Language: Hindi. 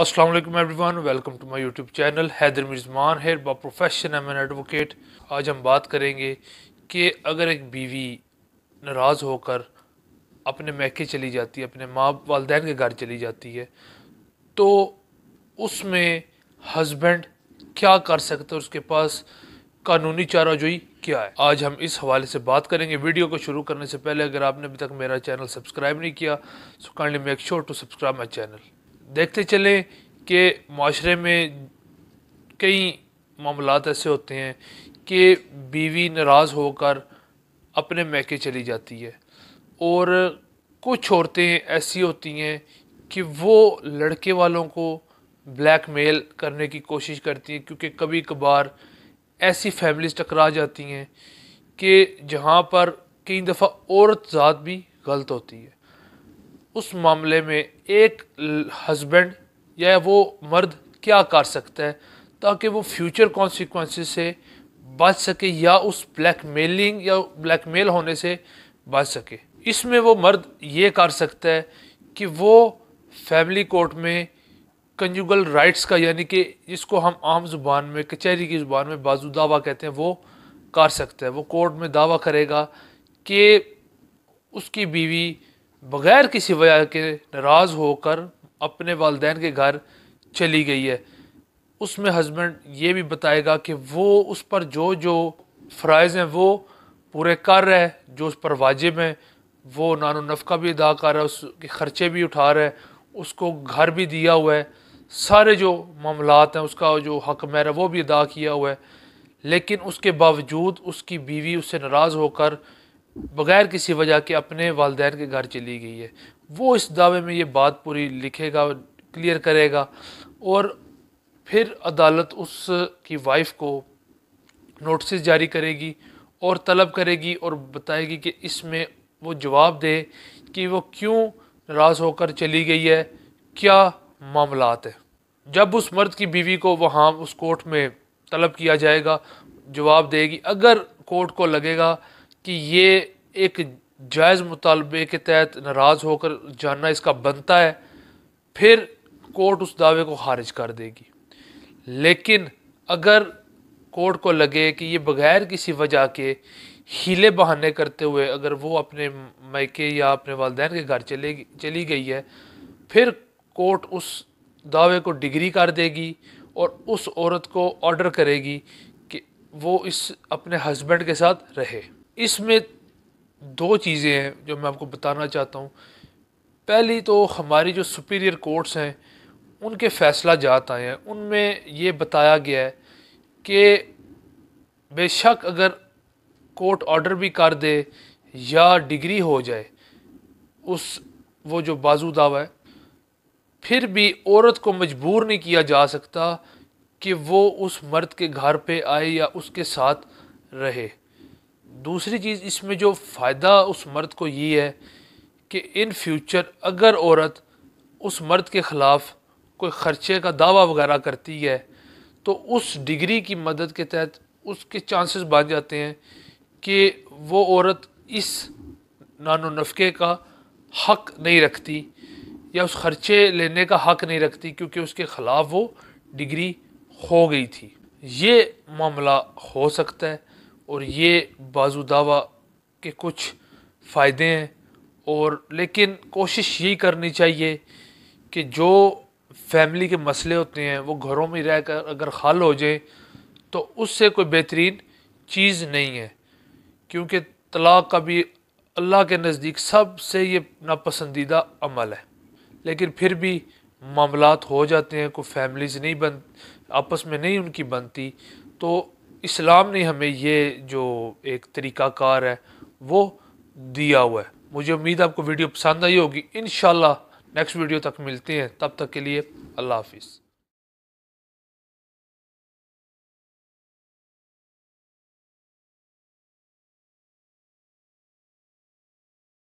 अस्सलाम वालेकुम everyone welcome to my YouTube channel Haider मिर्जमान हेर बा प्रोफेशन एम एन एडवोकेट आज हम बात करेंगे कि अगर एक बीवी नाराज़ होकर अपने मैके चली जाती है अपने माँ वालदेन के घर चली जाती है तो उसमें हस्बैंड क्या कर सकते हैं उसके पास कानूनी चारा जोई क्या है आज हम इस हवाले से बात करेंगे वीडियो को शुरू करने से पहले अगर आपने अभी तक मेरा चैनल सब्सक्राइब नहीं किया so kindly make sure to subscribe my channel देखते चलें कि माशरे में कई मामला ऐसे होते हैं कि बीवी नाराज़ होकर अपने मैके चली जाती है और कुछ औरतें ऐसी होती हैं कि वो लड़के वालों को ब्लैकमेल करने की कोशिश करती हैं क्योंकि कभी कभार ऐसी फैमिलीज टकरा जाती हैं कि जहाँ पर कई दफ़ा औरत ज़ात भी गलत होती है उस मामले में एक हस्बैंड या वो मर्द क्या कर सकता है ताकि वो फ्यूचर कॉन्सिक्वेंस से बच सके या उस ब्लैक मेलिंग या ब्लैक मेल होने से बच सके इसमें वो मर्द ये कर सकता है कि वो फैमिली कोर्ट में कंजुगल राइट्स का यानी कि जिसको हम आम जुबान में कचहरी की ज़ुबान में बाजू दावा कहते हैं वो कर सकता है वो कोर्ट में दावा करेगा कि उसकी बीवी बग़ैर किसी वजह के नाराज़ होकर अपने वालदे के घर चली गई है उसमें हस्बैंड ये भी बताएगा कि वो उस पर जो जो फ़रज़ हैं वो पूरे कर रहा है जो उस पर वाजिब हैं वो नानो नफका भी अदा कर रहा है उसके ख़र्चे भी उठा रहा है उसको घर भी दिया हुआ है सारे जो मामलात हैं उसका जो हक मेरा वो भी अदा किया हुआ है लेकिन उसके बावजूद उसकी बीवी उससे नाराज़ होकर बग़ैर किसी वजह के अपने वालदेन के घर चली गई है वो इस दावे में ये बात पूरी लिखेगा क्लियर करेगा और फिर अदालत उसकी वाइफ को नोटिस जारी करेगी और तलब करेगी और बताएगी कि इसमें वो जवाब दे कि वो क्यों नाराज़ होकर चली गई है क्या मामलात है जब उस मर्द की बीवी को वहाँ उस कोर्ट में तलब किया जाएगा जवाब देगी अगर कोर्ट को लगेगा कि ये एक जायज़ मुतालबे के तहत नाराज़ होकर जानना इसका बनता है फिर कोर्ट उस दावे को खारिज कर देगी लेकिन अगर कोर्ट को लगे कि ये बग़ैर किसी वजह के हीले बहाने करते हुए अगर वो अपने मैके या अपने वालदेन के घर चले चली गई है फिर कोर्ट उस दावे को डिग्री कर देगी और उस औरत को ऑर्डर करेगी कि वो इस अपने हस्बैंड के साथ रहे इसमें दो चीज़ें हैं जो मैं आपको बताना चाहता हूँ पहली तो हमारी जो सुपीरियर कोर्ट्स हैं उनके फैसला जात आए हैं उनमें ये बताया गया है कि बेशक अगर कोर्ट ऑर्डर भी कर दे या डिग्री हो जाए उस वो जो बाजू दावा है फिर भी औरत को मजबूर नहीं किया जा सकता कि वो उस मर्द के घर पे आए या उसके साथ रहे दूसरी चीज़ इसमें जो फ़ायदा उस मर्द को ये है कि इन फ्यूचर अगर औरत उस मर्द के ख़िलाफ़ कोई ख़र्चे का दावा वगैरह करती है तो उस डिग्री की मदद के तहत उसके चांसेस बन जाते हैं कि वो औरत इस नानो नफके का हक नहीं रखती या उस ख़र्चे लेने का हक नहीं रखती क्योंकि उसके ख़िलाफ़ वो डिग्री हो गई थी ये मामला हो सकता है और ये बाजू दावा के कुछ फ़ायदे हैं और लेकिन कोशिश यही करनी चाहिए कि जो फैमिली के मसले होते हैं वो घरों में रह कर अगर हल हो जाए तो उससे कोई बेहतरीन चीज़ नहीं है क्योंकि तलाक़ का भी अल्लाह के नज़दीक सबसे ये नापसंदीदा अमल है लेकिन फिर भी मामला हो जाते हैं कोई फैमिलीज़ नहीं बन आपस में नहीं उनकी बनती तो इस्लाम ने हमें ये जो एक तरीक़ाकार है वो दिया हुआ है मुझे उम्मीद है आपको वीडियो पसंद आई होगी इन नेक्स्ट वीडियो तक मिलते हैं तब तक के लिए अल्लाह हाफिज़